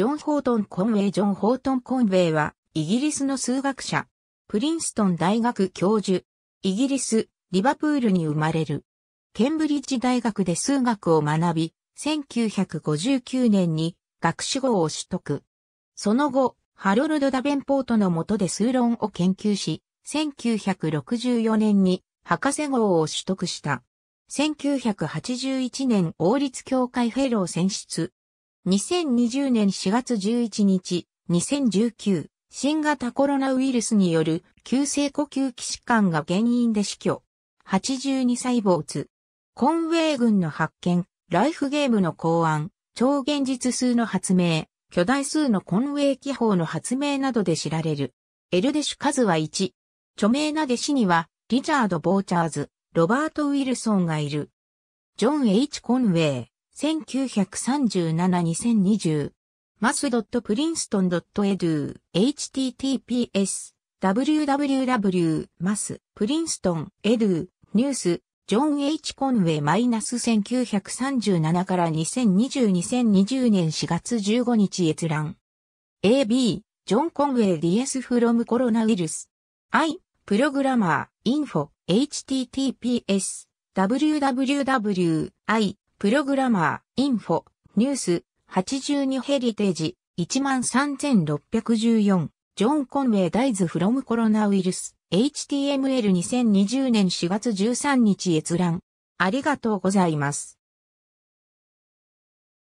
ジョン・ホートン・コンウェイジョン・ホートン・コンウェイは、イギリスの数学者、プリンストン大学教授、イギリス、リバプールに生まれる。ケンブリッジ大学で数学を学び、1959年に学士号を取得。その後、ハロルド・ダベンポートの下で数論を研究し、1964年に博士号を取得した。1981年王立協会フェロー選出、2020年4月11日、2019、新型コロナウイルスによる急性呼吸器疾患が原因で死去。82歳没。コンウェイ軍の発見、ライフゲームの考案、超現実数の発明、巨大数のコンウェイ気泡の発明などで知られる。エルデシュ数は1。著名な弟子には、リチャード・ボーチャーズ、ロバート・ウィルソンがいる。ジョン・ H・ コンウェイ。1937-2020マス .princeton.edu https www.mass.princeton.edu ニュースジョン・ H・ コンウェイマイナス1937から2020-2020年4月15日閲覧。AB、ジョン・コンウェイ・ディエス・フロム・コロナウイルス。I、プログラマー、インフォ、https、www、i、プログラマー、インフォ、ニュース、82ヘリテージ、13614、ジョン・コンウェイ・ダイズ・フロム・コロナウイルス、HTML2020 年4月13日閲覧。ありがとうございます。